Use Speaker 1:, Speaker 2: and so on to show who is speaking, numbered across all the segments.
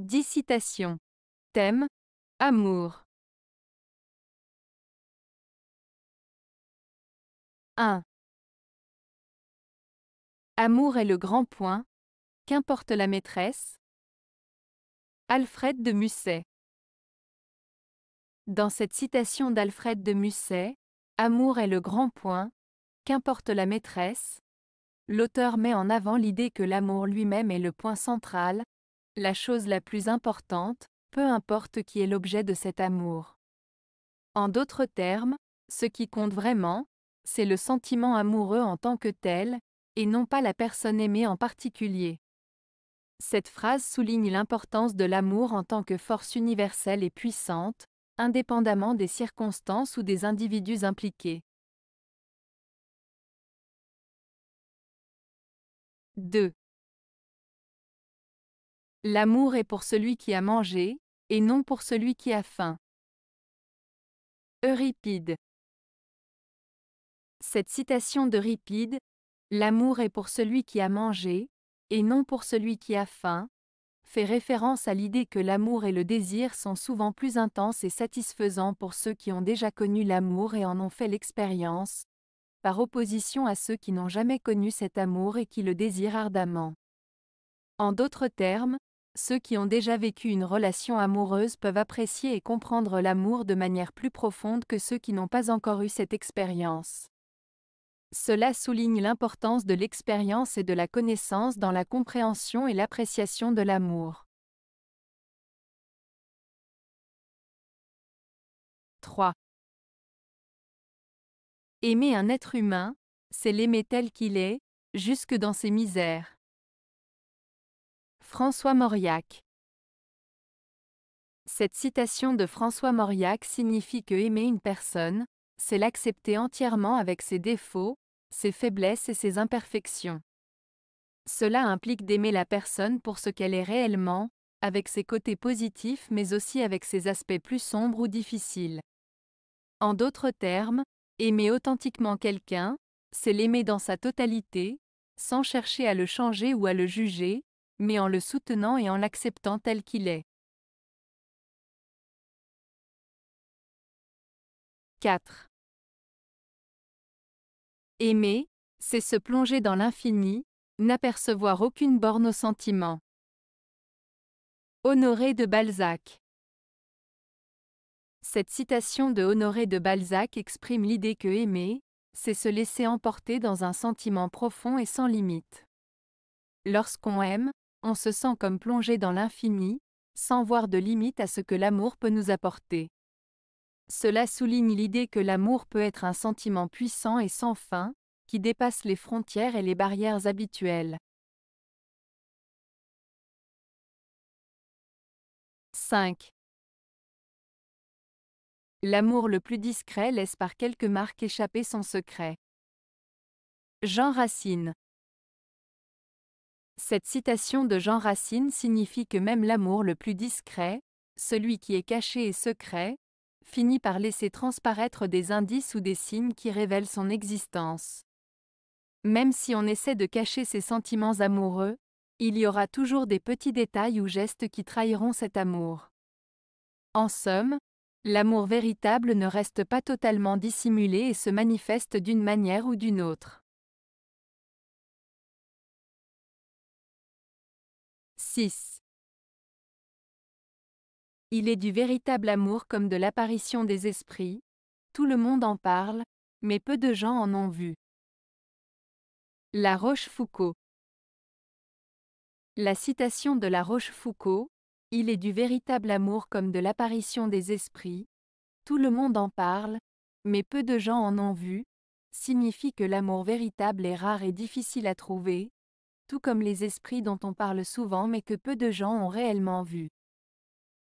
Speaker 1: 10 citations. Thème Amour. 1. Amour est le grand point, qu'importe la maîtresse. Alfred de Musset.
Speaker 2: Dans cette citation d'Alfred de Musset, Amour est le grand point, qu'importe la maîtresse, l'auteur met en avant l'idée que l'amour lui-même est le point central, la chose la plus importante, peu importe qui est l'objet de cet amour. En d'autres termes, ce qui compte vraiment, c'est le sentiment amoureux en tant que tel, et non pas la personne aimée en particulier. Cette phrase souligne l'importance de l'amour en tant que force universelle et
Speaker 1: puissante, indépendamment des circonstances ou des individus impliqués. 2. L'amour est pour celui qui a mangé, et non pour celui qui a faim. Euripide.
Speaker 2: Cette citation d'Euripide, L'amour est pour celui qui a mangé, et non pour celui qui a faim, fait référence à l'idée que l'amour et le désir sont souvent plus intenses et satisfaisants pour ceux qui ont déjà connu l'amour et en ont fait l'expérience, par opposition à ceux qui n'ont jamais connu cet amour et qui le désirent ardemment. En d'autres termes, ceux qui ont déjà vécu une relation amoureuse peuvent apprécier et comprendre l'amour de manière plus profonde que ceux qui n'ont pas encore eu cette expérience. Cela souligne l'importance de l'expérience et de la connaissance dans la
Speaker 1: compréhension et l'appréciation de l'amour. 3. Aimer un être humain, c'est l'aimer tel qu'il est, jusque dans ses misères.
Speaker 2: François Mauriac Cette citation de François Mauriac signifie que aimer une personne, c'est l'accepter entièrement avec ses défauts, ses faiblesses et ses imperfections. Cela implique d'aimer la personne pour ce qu'elle est réellement, avec ses côtés positifs mais aussi avec ses aspects plus sombres ou difficiles. En d'autres termes, aimer authentiquement quelqu'un, c'est l'aimer dans sa totalité, sans chercher à le changer ou à le
Speaker 1: juger, mais en le soutenant et en l'acceptant tel qu'il est. 4. Aimer, c'est se plonger dans l'infini, n'apercevoir aucune
Speaker 2: borne au sentiment. Honoré de Balzac Cette citation de Honoré de Balzac exprime l'idée que aimer, c'est se laisser emporter dans un sentiment profond et sans limite. Lorsqu'on aime, on se sent comme plongé dans l'infini, sans voir de limite à ce que l'amour peut nous apporter. Cela souligne l'idée que l'amour peut être un sentiment puissant
Speaker 1: et sans fin, qui dépasse les frontières et les barrières habituelles. 5. L'amour le plus discret laisse par quelques marques échapper son secret. Jean Racine cette
Speaker 2: citation de Jean Racine signifie que même l'amour le plus discret, celui qui est caché et secret, finit par laisser transparaître des indices ou des signes qui révèlent son existence. Même si on essaie de cacher ses sentiments amoureux, il y aura toujours des petits détails ou gestes qui trahiront cet amour. En somme, l'amour véritable ne reste pas totalement dissimulé et se manifeste d'une
Speaker 1: manière ou d'une autre. 6. Il est du véritable
Speaker 2: amour comme de l'apparition des esprits, tout le monde en parle, mais peu de gens en ont vu. La Rochefoucauld La citation de La Rochefoucauld, Il est du véritable amour comme de l'apparition des esprits, tout le monde en parle, mais peu de gens en ont vu, signifie que l'amour véritable est rare et difficile à trouver, tout comme les esprits dont on parle souvent mais que peu de gens ont réellement vu.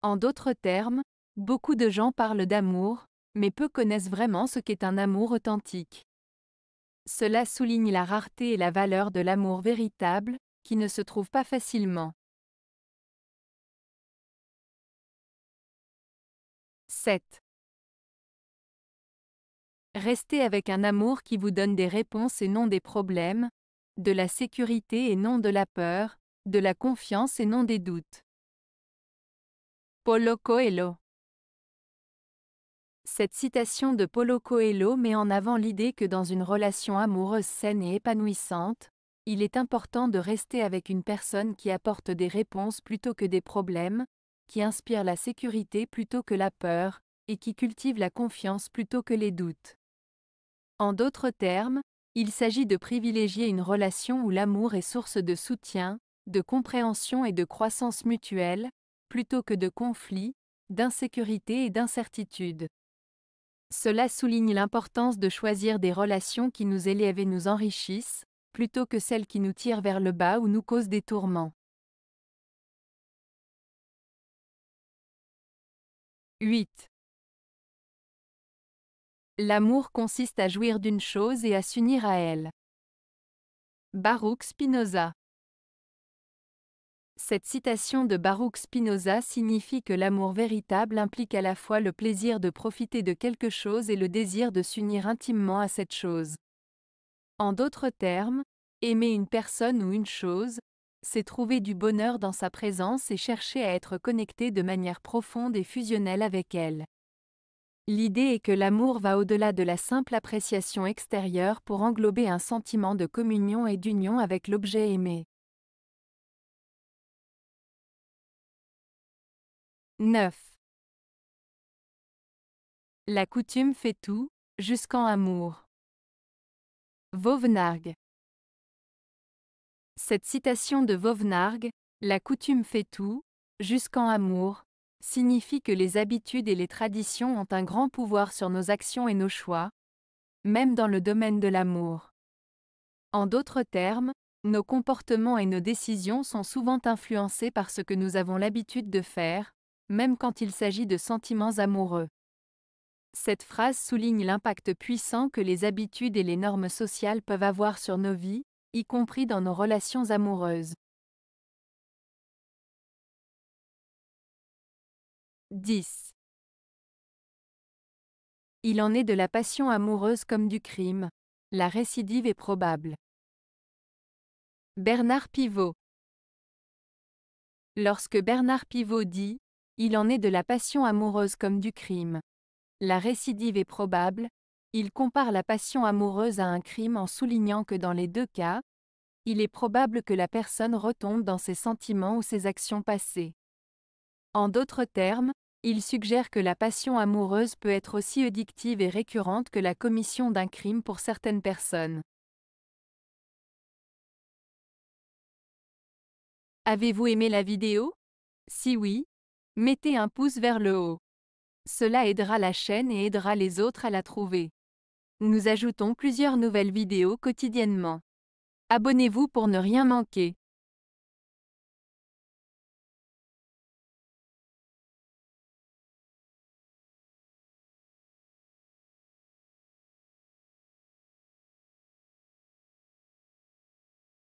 Speaker 2: En d'autres termes, beaucoup de gens parlent d'amour, mais peu connaissent vraiment ce qu'est un amour authentique.
Speaker 1: Cela souligne la rareté et la valeur de l'amour véritable, qui ne se trouve pas facilement. 7. Restez avec un amour
Speaker 2: qui vous donne des réponses et non des problèmes, de la sécurité et non de la peur, de la confiance et non des doutes. Polo Coelho Cette citation de Polo Coelho met en avant l'idée que dans une relation amoureuse saine et épanouissante, il est important de rester avec une personne qui apporte des réponses plutôt que des problèmes, qui inspire la sécurité plutôt que la peur, et qui cultive la confiance plutôt que les doutes. En d'autres termes, il s'agit de privilégier une relation où l'amour est source de soutien, de compréhension et de croissance mutuelle, plutôt que de conflits, d'insécurité et d'incertitude. Cela souligne l'importance de choisir des relations
Speaker 1: qui nous élèvent et nous enrichissent, plutôt que celles qui nous tirent vers le bas ou nous causent des tourments. 8. L'amour consiste à jouir d'une chose et à s'unir à elle. Baruch Spinoza
Speaker 2: Cette citation de Baruch Spinoza signifie que l'amour véritable implique à la fois le plaisir de profiter de quelque chose et le désir de s'unir intimement à cette chose. En d'autres termes, aimer une personne ou une chose, c'est trouver du bonheur dans sa présence et chercher à être connecté de manière profonde et fusionnelle avec elle. L'idée est que l'amour va au-delà de la simple appréciation extérieure
Speaker 1: pour englober un sentiment de communion et d'union avec l'objet aimé. 9. La coutume fait tout, jusqu'en amour. Vauvenargue. Cette citation de
Speaker 2: Vauvenargue, La coutume fait tout, jusqu'en amour, signifie que les habitudes et les traditions ont un grand pouvoir sur nos actions et nos choix, même dans le domaine de l'amour. En d'autres termes, nos comportements et nos décisions sont souvent influencés par ce que nous avons l'habitude de faire, même quand il s'agit de sentiments amoureux. Cette phrase souligne l'impact puissant que les habitudes et
Speaker 1: les normes sociales peuvent avoir sur nos vies, y compris dans nos relations amoureuses. 10. Il en est de la passion amoureuse comme du crime. La récidive est probable. Bernard Pivot
Speaker 2: Lorsque Bernard Pivot dit « Il en est de la passion amoureuse comme du crime. La récidive est probable », il compare la passion amoureuse à un crime en soulignant que dans les deux cas, il est probable que la personne retombe dans ses sentiments ou ses actions passées. En d'autres termes, il suggère que la passion amoureuse peut être aussi addictive et récurrente que la commission d'un crime pour certaines
Speaker 1: personnes. Avez-vous aimé la vidéo Si oui, mettez un pouce vers le haut.
Speaker 2: Cela aidera la chaîne et aidera les autres à la trouver. Nous ajoutons plusieurs
Speaker 1: nouvelles vidéos quotidiennement. Abonnez-vous pour ne rien manquer.